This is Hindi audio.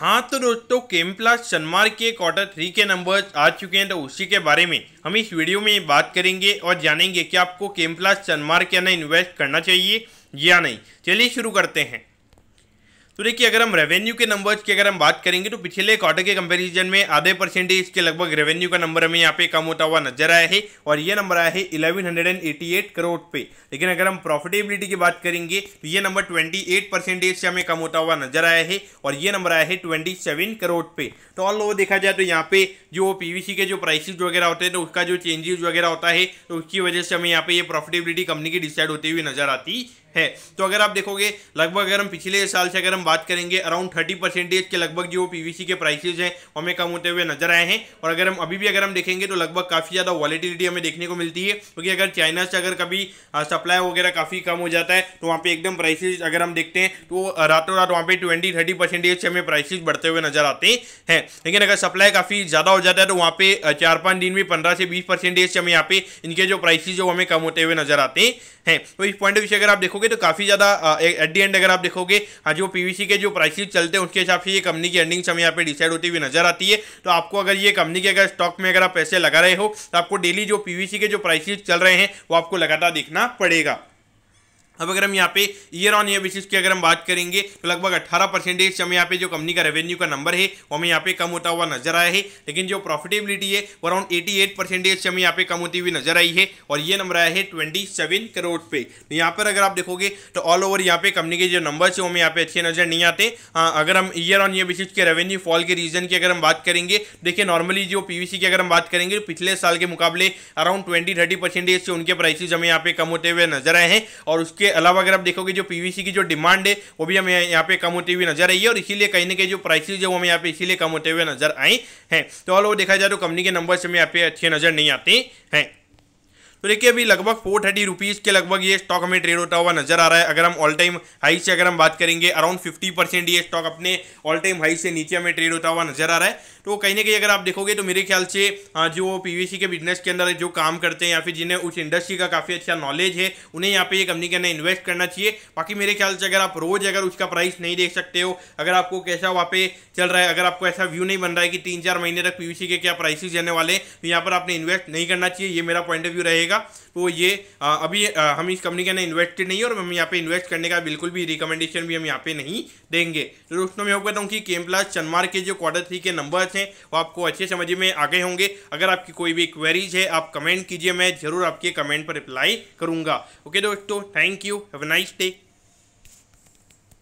हाँ तो दोस्तों केम प्लस सनमार के क्वार्टर थ्री के नंबर्स आ चुके हैं तो उसी के बारे में हम इस वीडियो में बात करेंगे और जानेंगे कि आपको केम प्लस सनमार के अंदर इन्वेस्ट करना चाहिए या नहीं चलिए शुरू करते हैं तो देखिए अगर हम रेवेन्यू के नंबर्स की अगर हम बात करेंगे तो पिछले क्वार्टर के कंपैरिजन में आधे परसेंटेज के लगभग रेवेन्यू का नंबर हमें यहाँ पे कम होता हुआ नजर आया है और ये नंबर आया है एट करोड़ पे लेकिन अगर हम प्रॉफिटेबिलिटी की बात करेंगे तो ये नंबर एट परसेंटेज से हमें कम होता हुआ नजर आया है और ये नंबर आया है ट्वेंटी करोड़ पे तो ऑल ओवर देखा जाए तो यहाँ पे जो सी के जो प्राइसिस वगैरह होते हैं तो उसका जो चेंजेस वगैरह होता है तो उसकी वजह से हमें यहाँ पे ये प्रॉफिटेबिलिटी कंपनी की डिसाइड होती हुई नजर आती है तो अगर आप देखोगे लगभग अगर हम पिछले साल से अगर हम बात करेंगे अराउंड थर्टी परसेंटेज के लगभग जो पीवीसी के प्राइसेज हैं हमें कम होते हुए नजर आए हैं और अगर हम अभी भी अगर हम देखेंगे तो लगभग काफ़ी ज़्यादा वॉलीटिलिटी हमें देखने को मिलती है क्योंकि अगर चाइना से अगर कभी सप्लाई वगैरह काफ़ी कम हो जाता है तो वहाँ पर एकदम प्राइसेज अगर हम देखते हैं तो रातों रात वहाँ पर ट्वेंटी थर्टी परसेंटेज से हमें प्राइसेज बढ़ते हुए नजर आते हैं लेकिन अगर सप्लाई काफ़ी ज़्यादा हो जाता है तो वहाँ पर चार पाँच दिन में पंद्रह से बीस परसेंटेज से हमें यहाँ पे इनके जो प्राइसेज जो हमें कम होते हुए नजर आते हैं तो इस पॉइंट ऑफ व्यू अगर आप देखो देखोगे तो काफ़ी ज़्यादा एट दी एंड अगर आप देखोगे हाँ जो पीवीसी के जो प्राइस चलते हैं उसके हिसाब से ये कंपनी की अर्निंग्स हमें यहाँ पे डिसाइड होती हुई नजर आती है तो आपको अगर ये कंपनी के अगर स्टॉक में अगर आप पैसे लगा रहे हो तो आपको डेली जो पीवीसी के जो प्राइसिस चल रहे हैं वो आपको लगातार देखना पड़ेगा अब अगर हम यहाँ पे ईयर ऑन ईयर बेसिस की अगर हम बात करेंगे तो लगभग 18 परसेंटेज हमें यहाँ पे जो कंपनी का रेवेन्यू का नंबर है वो हमें यहाँ पे कम होता हुआ नजर आया है लेकिन जो प्रॉफिटेबिलिटी है वो अराउंड 88 परसेंटेज हमें यहाँ पे कम होती हुई नजर आई है और ये नंबर आया है सेवन करोड़ पे तो यहाँ पर अगर आप देखोगे तो ऑल ओवर यहाँ पे कंपनी के जो नंबर है वो हमें यहाँ पे अच्छे नजर नहीं आते हाँ अगर हम ईयर ऑन ईयर बेसिस के रेवेन्यू फॉल के रीजन की अगर हम बात करेंगे देखिए नॉर्मली जो पी की अगर हम बात करेंगे तो पिछले साल के मुकाबले अराउंड ट्वेंटी थर्टी परसेंटेज से उनके प्राइसेज हमें यहाँ पे कम होते हुए नजर आए हैं और उसके अलावा अगर आप देखोगे जो पीवीसी की जो डिमांड है वो भी हमें यहाँ पे कम होती हुई नजर आई है और इसीलिए कहीं ना कहीं जो प्राइसेज है वो हमें यहाँ पे इसीलिए कम होते हुए नजर आई हैं तो ऑल ओवर देखा जाए तो कंपनी के नंबर हमें यहाँ पे अच्छे नजर नहीं आते हैं तो देखिए अभी लगभग फोर थर्टी रुपीज़ के लगभग ये स्टॉक हमें ट्रेड होता हुआ नजर आ रहा है अगर हम ऑल टाइम हाई से अगर हम बात करेंगे अराउंड फिफ्टी परसेंट ये स्टॉक अपने ऑल टाइम हाई से नीचे हमें ट्रेड होता हुआ नजर आ रहा है तो कहीं ना कहीं अगर आप देखोगे तो मेरे ख्याल से जो पी के बिजनेस के अंदर जो काम करते हैं या फिर जिन्हें उस इंडस्ट्री का काफ़ी अच्छा नॉलेज है उन्हें यहाँ पे ये कंपनी के अंदर इन्वेस्ट करना चाहिए बाकी मेरे ख्याल से अगर आप रोज़ अगर उसका प्राइस नहीं देख सकते हो अगर आपको कैसा वहाँ पे चल रहा है अगर आपको ऐसा व्यू नहीं बन रहा है कि तीन चार महीने तक पी के क्या प्राइसिस जाने वाले तो यहाँ पर आपने इन्वेस्ट नहीं करना चाहिए ये मेरा पॉइंट ऑफ व्यू रहेगा कीजिएगा वो तो ये आ, अभी आ, हम इस कंपनी के अंदर इन्वेस्टेड नहीं और हम यहाँ पे इन्वेस्ट करने का बिल्कुल भी रिकमेंडेशन भी हम यहाँ पे नहीं देंगे तो दोस्तों मैं होप हूँ कि केम प्लस चनमार के जो क्वार्टर थ्री के नंबर्स हैं वो आपको अच्छे समझ में आ गए होंगे अगर आपकी कोई भी क्वेरीज है आप कमेंट कीजिए मैं जरूर आपके कमेंट पर रिप्लाई करूँगा ओके दोस्तों thank you have nice day